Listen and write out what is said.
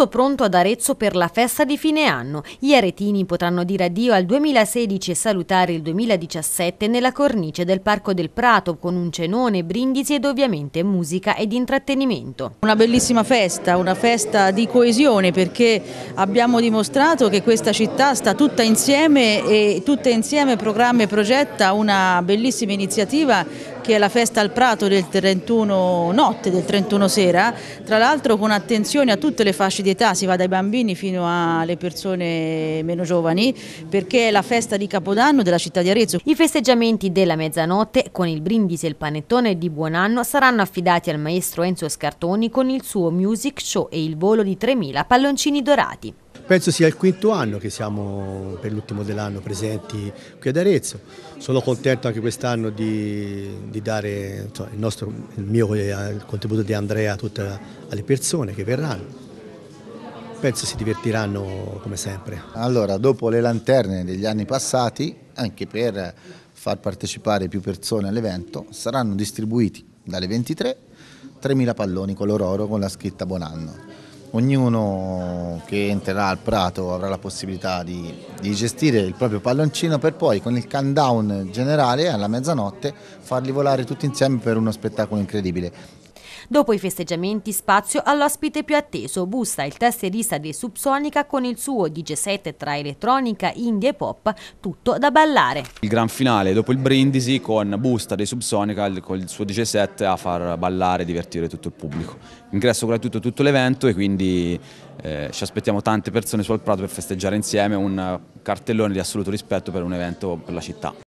Tutto pronto ad Arezzo per la festa di fine anno. Gli aretini potranno dire addio al 2016 e salutare il 2017 nella cornice del Parco del Prato con un cenone, brindisi ed ovviamente musica ed intrattenimento. Una bellissima festa, una festa di coesione perché abbiamo dimostrato che questa città sta tutta insieme e tutta insieme programma e progetta una bellissima iniziativa che è la festa al Prato del 31 notte, del 31 sera, tra l'altro con attenzione a tutte le fasce di età, si va dai bambini fino alle persone meno giovani, perché è la festa di Capodanno della città di Arezzo. I festeggiamenti della mezzanotte con il brindisi e il panettone di buon anno saranno affidati al maestro Enzo Scartoni con il suo music show e il volo di 3.000 palloncini dorati. Penso sia il quinto anno che siamo per l'ultimo dell'anno presenti qui ad Arezzo. Sono contento anche quest'anno di, di, dare insomma, il, nostro, il, mio il contributo di Andrea a tutte le persone che verranno. Penso si divertiranno come sempre. Allora, dopo le lanterne degli anni passati, anche per far partecipare più persone all'evento, saranno distribuiti dalle 23 3.000 palloni color oro con la scritta Buon anno ognuno che entrerà al Prato avrà la possibilità di, di, gestire il proprio palloncino per poi con il countdown generale alla mezzanotte farli volare tutti insieme per uno spettacolo incredibile. Dopo i festeggiamenti spazio all'ospite più atteso, Busta, il tastierista di Subsonica con il suo DJ set tra elettronica, indie e pop, tutto da ballare. Il gran finale dopo il Brindisi con Busta dei Subsonica con il suo DJ set a far ballare e divertire tutto il pubblico. Ingresso gratuito a tutto l'evento e quindi eh, ci aspettiamo tante persone sul Prato per festeggiare insieme un cartellone di assoluto rispetto per un evento per la città.